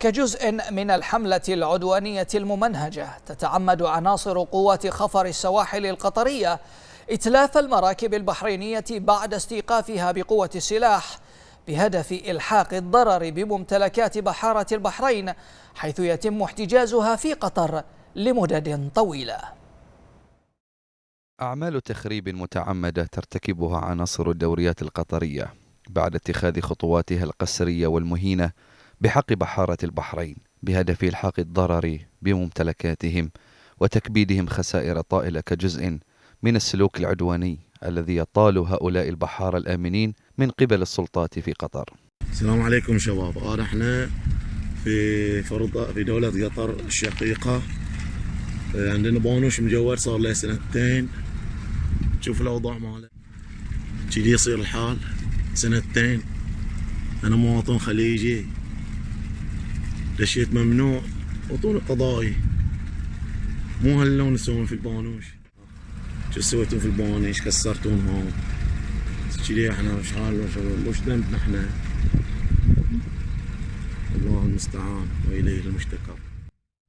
كجزء من الحملة العدوانية الممنهجة تتعمد عناصر قوات خفر السواحل القطرية إتلاف المراكب البحرينية بعد استيقافها بقوة السلاح بهدف إلحاق الضرر بممتلكات بحارة البحرين حيث يتم احتجازها في قطر لمدد طويله أعمال تخريب متعمدة ترتكبها عناصر الدوريات القطرية بعد اتخاذ خطواتها القسرية والمهينة بحق بحارة البحرين بهدف إلحاق الضرر بممتلكاتهم وتكبيدهم خسائر طائلة كجزء من السلوك العدواني الذي يطال هؤلاء البحارة الآمنين من قبل السلطات في قطر السلام عليكم شباب آه، نحن في فرض في دولة قطر الشقيقة آه، عندنا بونوش مجور صار له سنتين شوف الأوضاع ماله كذي يصير الحال سنتين أنا مواطن خليجي دشيت ممنوع وطول قضائي مو هاللون يسوون في البانوش شو سويتون في البانوش كسرتون هون كذي احنا وش حالنا وش ذنبنا احنا الله المستعان واليه المشتكى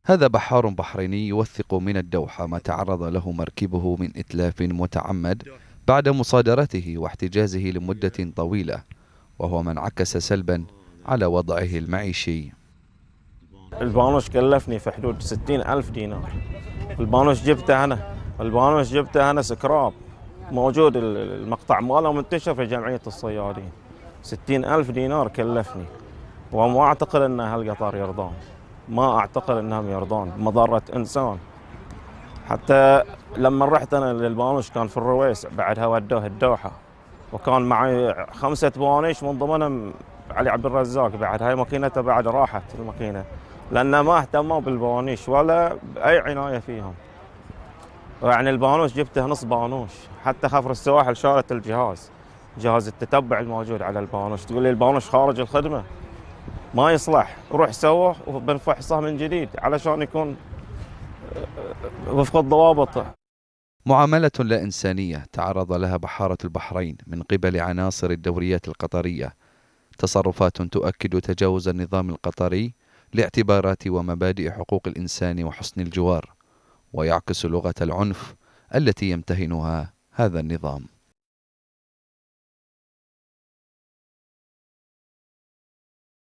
هذا بحار بحريني يوثق من الدوحة ما تعرض له مركبه من إتلاف متعمد بعد مصادرته واحتجازه لمدة طويلة وهو ما انعكس سلبا على وضعه المعيشي البانوش كلفني في حدود ستين ألف دينار البانوش جبته أنا البانوش جبته أنا سكراب موجود المقطع ماله منتشر في جمعية الصيادين ستين ألف دينار كلفني وما أعتقد أن هالقطار يرضون ما أعتقد أنهم يرضون مضرة إنسان حتى لما رحت أنا للبانوش كان في الرويس بعدها ودوه الدوحة وكان معي خمسة بانوش من ضمنهم علي عبد الرزاق بعد هاي ماكينته بعد راحت الماكينه لان ما اهتموا بالبوانيش ولا باي عنايه فيهم يعني البانوش جبته نص بانوش حتى خفر السواحل شالت الجهاز جهاز التتبع الموجود على البانوش تقول لي البانوش خارج الخدمه ما يصلح روح سوه وبنفحصه من جديد علشان يكون آه، وفق الضوابط معاملة لا إنسانية تعرض لها بحارة البحرين من قبل عناصر الدوريات القطرية تصرفات تؤكد تجاوز النظام القطري لاعتبارات ومبادئ حقوق الإنسان وحسن الجوار ويعكس لغة العنف التي يمتهنها هذا النظام